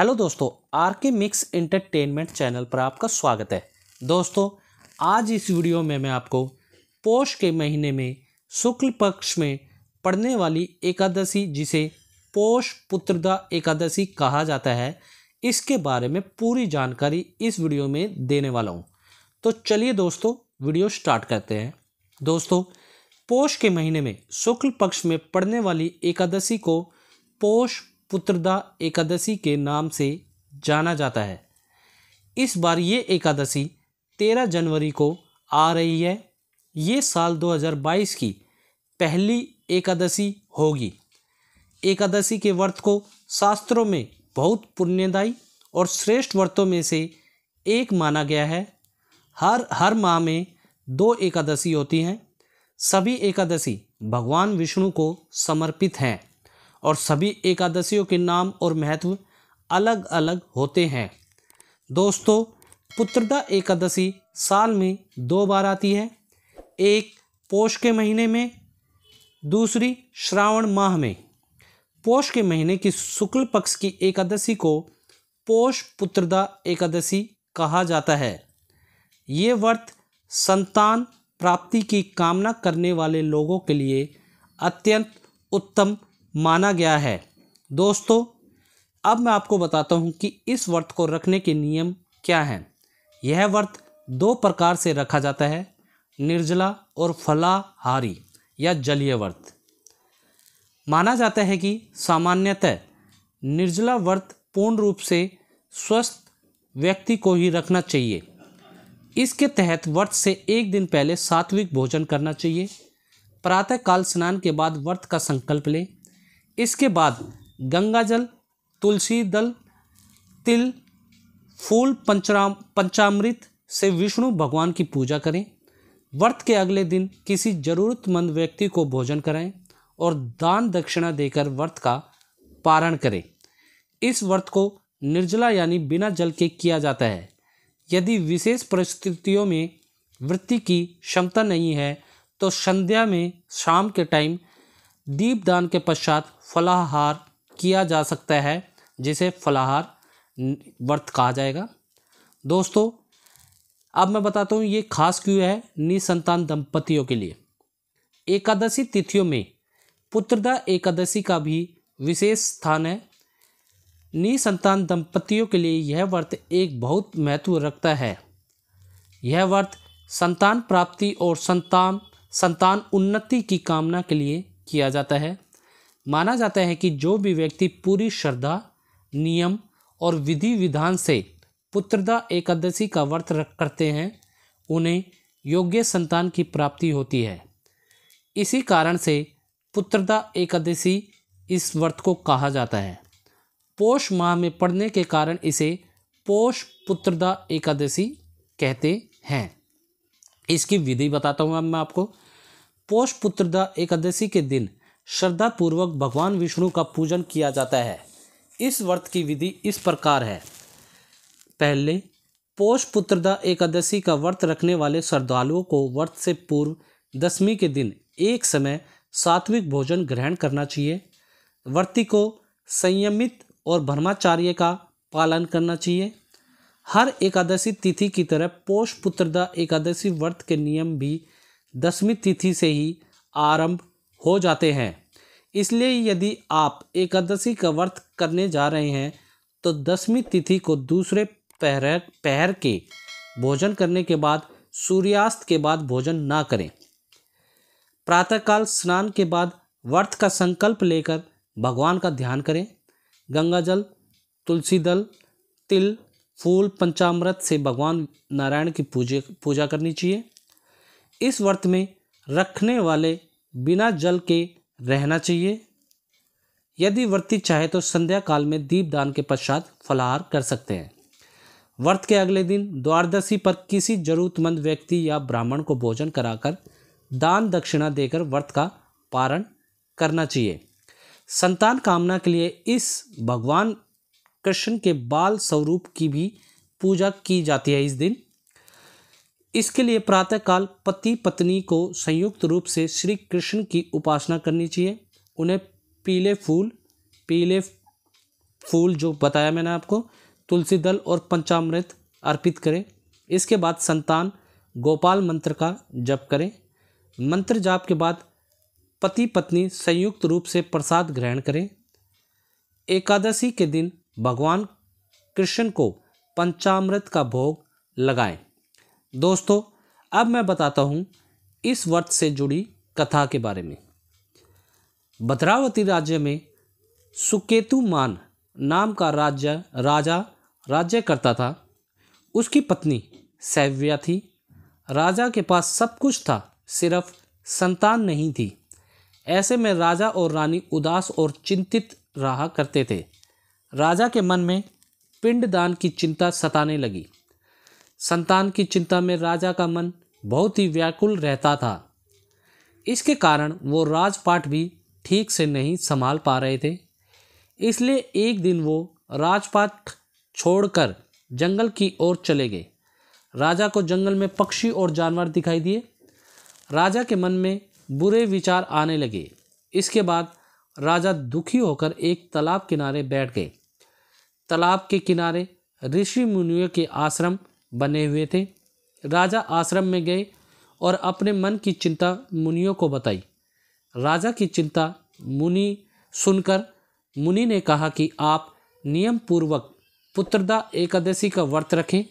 hello दोस्तों are के mix entertainment channel पर आपका स्वागत है दोस्तों आज इस वीडियो में मैं आपको पोष के महीने में शुक्ल पक्ष में पड़ने वाली एकादशी जिसे पोष पुत्रदा एकादशी कहा जाता है इसके बारे में पूरी जानकारी इस वीडियो में देने वाला हूँ तो चलिए दोस्तों वीडियो स्टार्ट करते हैं दोस्तों पोष के महीने में शुक्ल पक्ष में पड़ने वाली एकादशी को पोष पुत्रदा एकादशी के नाम से जाना जाता है इस बार ये एकादशी 13 जनवरी को आ रही है ये साल 2022 की पहली एकादशी होगी एकादशी के व्रत को शास्त्रों में बहुत पुण्यदायी और श्रेष्ठ व्रतों में से एक माना गया है हर हर माह में दो एकादशी होती हैं सभी एकादशी भगवान विष्णु को समर्पित हैं और सभी एकादशियों के नाम और महत्व अलग अलग होते हैं दोस्तों पुत्रदा एकादशी साल में दो बार आती है एक पोष के महीने में दूसरी श्रावण माह में पोष के महीने की शुक्ल पक्ष की एकादशी को पोष पुत्रदा एकादशी कहा जाता है ये व्रत संतान प्राप्ति की कामना करने वाले लोगों के लिए अत्यंत उत्तम माना गया है दोस्तों अब मैं आपको बताता हूँ कि इस व्रत को रखने के नियम क्या हैं यह व्रत दो प्रकार से रखा जाता है निर्जला और फलाहारी या जलीय व्रत माना जाता है कि सामान्यतः निर्जला व्रत पूर्ण रूप से स्वस्थ व्यक्ति को ही रखना चाहिए इसके तहत व्रत से एक दिन पहले सात्विक भोजन करना चाहिए प्रातःकाल स्नान के बाद व्रत का संकल्प लें इसके बाद गंगा जल तुलसी दल तिल फूल पंचराम पंचामृत से विष्णु भगवान की पूजा करें व्रत के अगले दिन किसी जरूरतमंद व्यक्ति को भोजन कराएं और दान दक्षिणा देकर व्रत का पारण करें इस व्रत को निर्जला यानी बिना जल के किया जाता है यदि विशेष परिस्थितियों में वृत्ति की क्षमता नहीं है तो संध्या में शाम के टाइम दीपदान के पश्चात फलाहार किया जा सकता है जिसे फलाहार व्रत कहा जाएगा दोस्तों अब मैं बताता हूँ ये खास क्यों है निसंतान दंपतियों के लिए एकादशी तिथियों में पुत्रदा एकादशी का भी विशेष स्थान है निसंतान दंपतियों के लिए यह व्रत एक बहुत महत्व रखता है यह व्रत संतान प्राप्ति और संतान संतान उन्नति की कामना के लिए किया जाता है माना जाता है कि जो भी व्यक्ति पूरी श्रद्धा नियम और विधि विधान से पुत्रदा एकादशी का व्रत करते हैं उन्हें योग्य संतान की प्राप्ति होती है इसी कारण से पुत्रदा एकादशी इस व्रत को कहा जाता है पोष माह में पड़ने के कारण इसे पोष पुत्रदा एकादशी कहते हैं इसकी विधि बताता हूँ मैं आपको पोष पुत्रदा एकादशी के दिन श्रद्धापूर्वक भगवान विष्णु का पूजन किया जाता है इस व्रत की विधि इस प्रकार है पहले पोष पुत्रदा एकादशी का व्रत रखने वाले श्रद्धालुओं को व्रत से पूर्व दसवीं के दिन एक समय सात्विक भोजन ग्रहण करना चाहिए व्रती को संयमित और ब्रह्माचार्य का पालन करना चाहिए हर एकादशी तिथि की तरह पोष पुत्रदा एकादशी व्रत के नियम भी दसवीं तिथि से ही आरंभ हो जाते हैं इसलिए यदि आप एकादशी का व्रत करने जा रहे हैं तो दसवीं तिथि को दूसरे पहर पहर के भोजन करने के बाद सूर्यास्त के बाद भोजन ना करें प्रातःकाल स्नान के बाद व्रत का संकल्प लेकर भगवान का ध्यान करें गंगा जल तुलसी दल तिल फूल पंचामृत से भगवान नारायण की पूजा पूजा करनी चाहिए इस व्रत में रखने वाले बिना जल के रहना चाहिए यदि व्रती चाहे तो संध्या काल में दीप दान के पश्चात फलाहार कर सकते हैं व्रत के अगले दिन द्वारदशी पर किसी जरूरतमंद व्यक्ति या ब्राह्मण को भोजन कराकर दान दक्षिणा देकर व्रत का पारण करना चाहिए संतान कामना के लिए इस भगवान कृष्ण के बाल स्वरूप की भी पूजा की जाती है इस दिन इसके लिए प्रातःकाल पति पत्नी को संयुक्त रूप से श्री कृष्ण की उपासना करनी चाहिए उन्हें पीले फूल पीले फूल जो बताया मैंने आपको तुलसी दल और पंचामृत अर्पित करें इसके बाद संतान गोपाल मंत्र का जप करें मंत्र जाप के बाद पति पत्नी संयुक्त रूप से प्रसाद ग्रहण करें एकादशी के दिन भगवान कृष्ण को पंचामृत का भोग लगाएं दोस्तों अब मैं बताता हूँ इस वर्त से जुड़ी कथा के बारे में भद्रावती राज्य में सुकेतु मान नाम का राज्य राजा राज्य करता था उसकी पत्नी सैव्या थी राजा के पास सब कुछ था सिर्फ संतान नहीं थी ऐसे में राजा और रानी उदास और चिंतित रहा करते थे राजा के मन में पिंडदान की चिंता सताने लगी संतान की चिंता में राजा का मन बहुत ही व्याकुल रहता था इसके कारण वो राजपाट भी ठीक से नहीं संभाल पा रहे थे इसलिए एक दिन वो राजपाट छोड़कर जंगल की ओर चले गए राजा को जंगल में पक्षी और जानवर दिखाई दिए राजा के मन में बुरे विचार आने लगे इसके बाद राजा दुखी होकर एक तालाब किनारे बैठ गए तालाब के किनारे ऋषि मुनियों के आश्रम बने हुए थे राजा आश्रम में गए और अपने मन की चिंता मुनियों को बताई राजा की चिंता मुनि सुनकर मुनि ने कहा कि आप नियम पूर्वक पुत्रदा एकादशी का व्रत रखें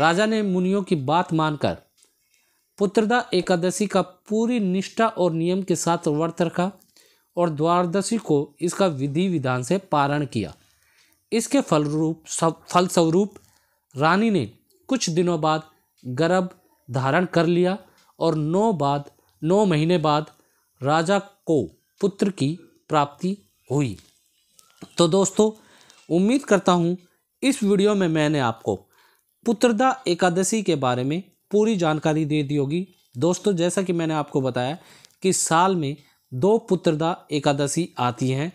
राजा ने मुनियों की बात मानकर पुत्रदा एकादशी का पूरी निष्ठा और नियम के साथ व्रत रखा और द्वारदशी को इसका विधि विधान से पारण किया इसके फलरूप सब फलस्वरूप रानी ने कुछ दिनों बाद गर्भ धारण कर लिया और नौ बाद नौ महीने बाद राजा को पुत्र की प्राप्ति हुई तो दोस्तों उम्मीद करता हूँ इस वीडियो में मैंने आपको पुत्रदा एकादशी के बारे में पूरी जानकारी दे दी होगी दोस्तों जैसा कि मैंने आपको बताया कि साल में दो पुत्रदा एकादशी आती हैं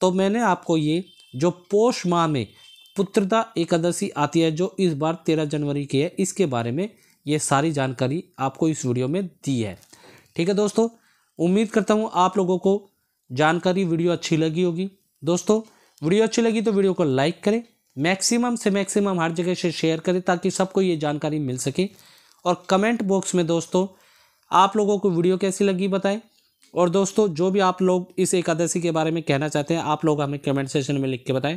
तो मैंने आपको ये जो पोष माह में पुत्रता एकादशी आती है जो इस बार तेरह जनवरी की है इसके बारे में ये सारी जानकारी आपको इस वीडियो में दी है ठीक है दोस्तों उम्मीद करता हूँ आप लोगों को जानकारी वीडियो अच्छी लगी होगी दोस्तों वीडियो अच्छी लगी तो वीडियो को लाइक करें मैक्सिमम से मैक्सिमम हर जगह से शेयर करें ताकि सबको ये जानकारी मिल सके और कमेंट बॉक्स में दोस्तों आप लोगों को वीडियो कैसी लगी बताएं और दोस्तों जो भी आप लोग इस एकादशी के बारे में कहना चाहते हैं आप लोग हमें कमेंट सेशन में लिख के बताएं